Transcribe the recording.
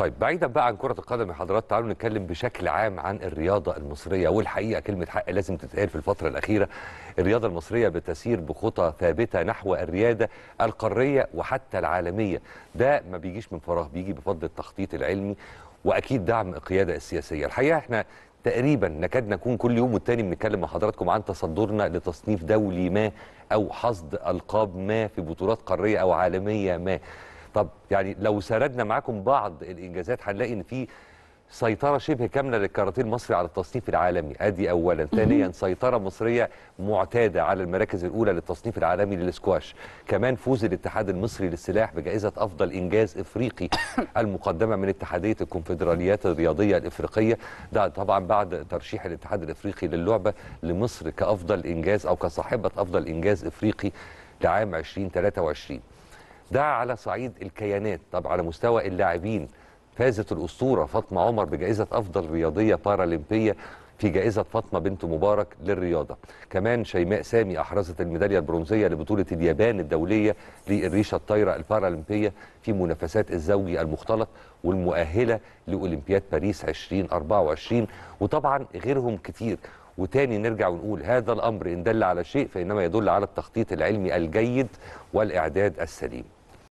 طيب بعيدا بقى عن كرة القدم يا حضرات تعالوا نتكلم بشكل عام عن الرياضة المصرية والحقيقة كلمة حق لازم تتقال في الفترة الأخيرة الرياضة المصرية بتسير بخطى ثابتة نحو الريادة القارية وحتى العالمية ده ما بيجيش من فراغ بيجي بفضل التخطيط العلمي وأكيد دعم القيادة السياسية الحقيقة احنا تقريبا نكاد نكون كل يوم والتاني بنتكلم مع حضراتكم عن تصدرنا لتصنيف دولي ما أو حصد ألقاب ما في بطولات قارية أو عالمية ما طب يعني لو سردنا معاكم بعض الانجازات هنلاقي ان في سيطرة شبه كاملة للكاراتيه المصري على التصنيف العالمي ادي اولا ثانيا سيطرة مصرية معتادة على المراكز الاولى للتصنيف العالمي للسكواش كمان فوز الاتحاد المصري للسلاح بجائزة افضل انجاز افريقي المقدمة من اتحادية الكونفدراليات الرياضية الافريقية ده طبعا بعد ترشيح الاتحاد الافريقي للعبة لمصر كافضل انجاز او كصاحبة افضل انجاز افريقي لعام 2023 ده على صعيد الكيانات طب على مستوى اللاعبين فازت الأسطورة فاطمة عمر بجائزة أفضل رياضية بارالمبية في جائزة فاطمة بنت مبارك للرياضة كمان شيماء سامي أحرزت الميدالية البرونزية لبطولة اليابان الدولية للريشة الطايرة البارالمبية في منافسات الزوجي المختلط والمؤهلة لأولمبياد باريس 2024 وطبعا غيرهم كتير وتاني نرجع ونقول هذا الأمر إن دل على شيء فإنما يدل على التخطيط العلمي الجيد والإعداد السليم